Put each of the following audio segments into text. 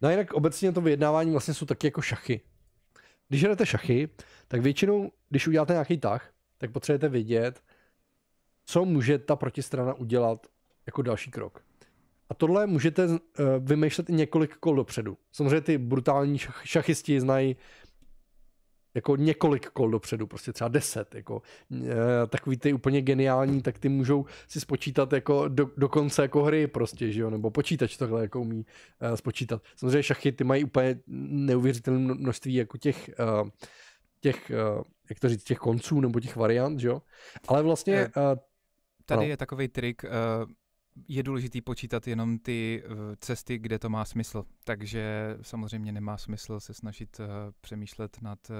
No jinak obecně to vyjednávání vlastně jsou taky jako šachy. Když jdete šachy, tak většinou, když uděláte nějaký tah, tak potřebujete vědět, co může ta protistrana udělat jako další krok. A tohle můžete eh, vymýšlet i několik kol dopředu. Samozřejmě ty brutální šachisti znají jako několik kol dopředu, prostě třeba deset, jako eh, takový ty úplně geniální, tak ty můžou si spočítat jako do, do konce jako hry prostě, že jo, nebo počítač tohle jako umí eh, spočítat. Samozřejmě šachy ty mají úplně neuvěřitelné množství jako těch, eh, těch, jak to říct, těch konců nebo těch variant, že jo, ale vlastně... tady no. je takový trik, je důležité počítat jenom ty eh, cesty, kde to má smysl. Takže samozřejmě nemá smysl se snažit eh, přemýšlet nad eh,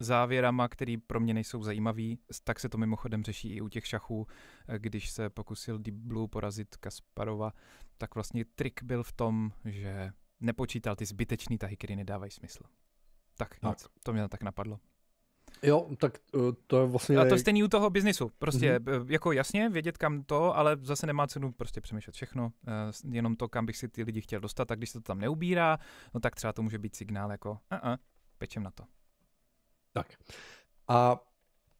závěrama, který pro mě nejsou zajímavý. Tak se to mimochodem řeší i u těch šachů. Když se pokusil Deep Blue porazit Kasparova, tak vlastně trik byl v tom, že nepočítal ty zbytečný tahy, které nedávají smysl. Tak, tak. Nic, to mě tak napadlo. Jo, tak eh, to je vlastně... A to stejný u toho biznisu. Prostě mm-hmm. jako jasně vědět kam to, ale zase nemá cenu prostě přemýšlet všechno, eh, jenom to, kam bych si ty lidi chtěl dostat a když se to tam neubírá, no tak třeba to může být signál jako uh-uh, pečem na to. Tak. A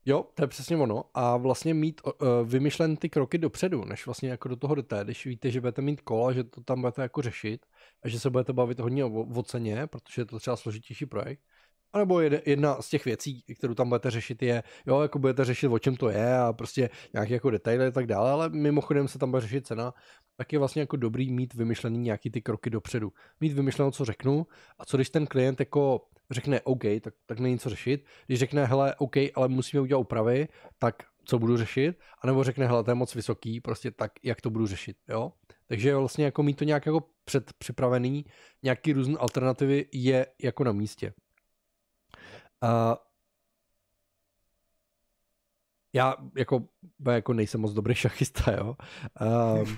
jo, to je přesně ono. A vlastně mít uh, vymyšlen ty kroky dopředu, než vlastně jako do toho jdete, když víte, že budete mít kola, že to tam budete jako řešit a že se budete bavit hodně o, o ceně, protože je to třeba složitější projekt, a nebo jedna z těch věcí, kterou tam budete řešit, je, jo, jako budete řešit, o čem to je a prostě nějaké jako detaily a tak dále, ale mimochodem se tam bude řešit cena, tak je vlastně jako dobrý mít vymyšlený nějaký ty kroky dopředu. Mít vymyšleno, co řeknu a co když ten klient jako řekne OK, tak, tak není co řešit. Když řekne, hele, OK, ale musíme udělat úpravy, tak co budu řešit, anebo řekne, hele, to je moc vysoký, prostě tak, jak to budu řešit, jo. Takže vlastně jako mít to nějak jako předpřipravený, nějaký různé alternativy je jako na místě. Uh, já jako, jako nejsem moc dobrý šachista, jo. Um,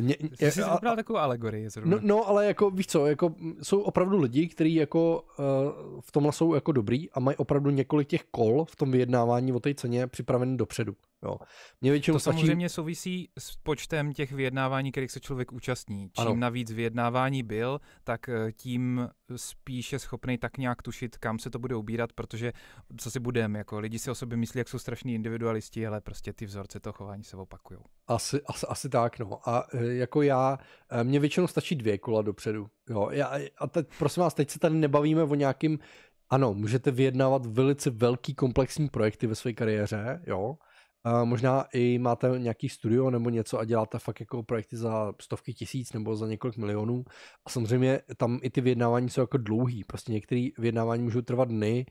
Ně, ně, jsi vybral takovou alegorii zrovna. No, no, ale jako víš co, jako jsou opravdu lidi, kteří jako uh, v tomhle jsou jako dobrý a mají opravdu několik těch kol v tom vyjednávání o té ceně připravený dopředu. Jo. Mě většinou to stačí... samozřejmě souvisí s počtem těch vyjednávání, kterých se člověk účastní. Čím ano. navíc vyjednávání byl, tak eh, tím spíše schopný tak nějak tušit, kam se to bude ubírat, protože co si budem, jako lidi si o sobě myslí, jak jsou strašní individualisti, ale prostě ty vzorce toho chování se opakují. Asi, asi, asi tak, no. A eh, jako já, eh, mě většinou stačí dvě kola dopředu. Jo. Já, a teď, prosím vás, teď se tady nebavíme o nějakým ano, můžete vyjednávat velice velký komplexní projekty ve své kariéře, jo, Uh, možná i máte nějaký studio nebo něco a děláte fakt jako projekty za stovky tisíc nebo za několik milionů. A samozřejmě tam i ty vyjednávání jsou jako dlouhý. Prostě některé vyjednávání můžou trvat dny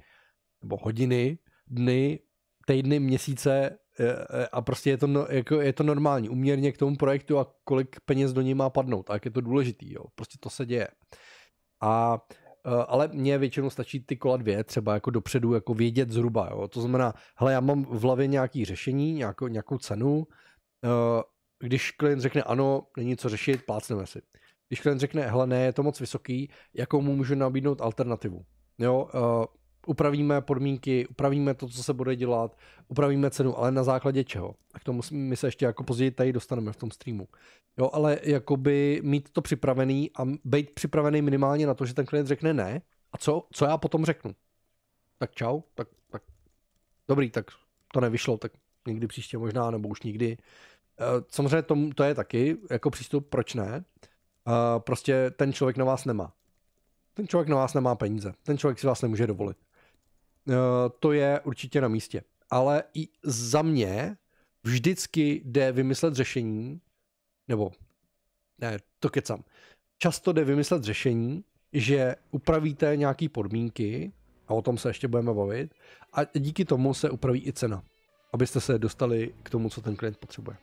nebo hodiny, dny, týdny, měsíce e, e, a prostě je to, no, jako, je to normální, uměrně k tomu projektu a kolik peněz do něj má padnout, tak je to důležitý, jo. prostě to se děje. A uh, Eh, ale mně většinou stačí ty kola dvě, třeba jako dopředu jako vědět zhruba. Jo. To znamená, hele, já mám v hlavě nějaké řešení, nějakou, nějakou cenu. Eh, když klient řekne ano, není co řešit, plácneme si. Když klient řekne, hele, ne, je to moc vysoký, jakou mu můžu nabídnout alternativu. Jo, eh, upravíme podmínky, upravíme to, co se bude dělat, upravíme cenu, ale na základě čeho. A k tomu my se ještě jako později tady dostaneme v tom streamu. Jo, ale jakoby mít to připravený a být připravený minimálně na to, že ten klient řekne ne, a co, co já potom řeknu? Tak čau, tak, tak dobrý, tak to nevyšlo, tak někdy příště možná, nebo už nikdy. Eh, samozřejmě to, to je taky jako přístup, proč ne? Eh, prostě ten člověk na vás nemá ten člověk na vás nemá peníze, ten člověk si vás nemůže dovolit. Eh, to je určitě na místě. Ale i za mě vždycky jde vymyslet řešení, nebo ne, to kecam. Často jde vymyslet řešení, že upravíte nějaké podmínky, a o tom se ještě budeme bavit, a díky tomu se upraví i cena, abyste se dostali k tomu, co ten klient potřebuje.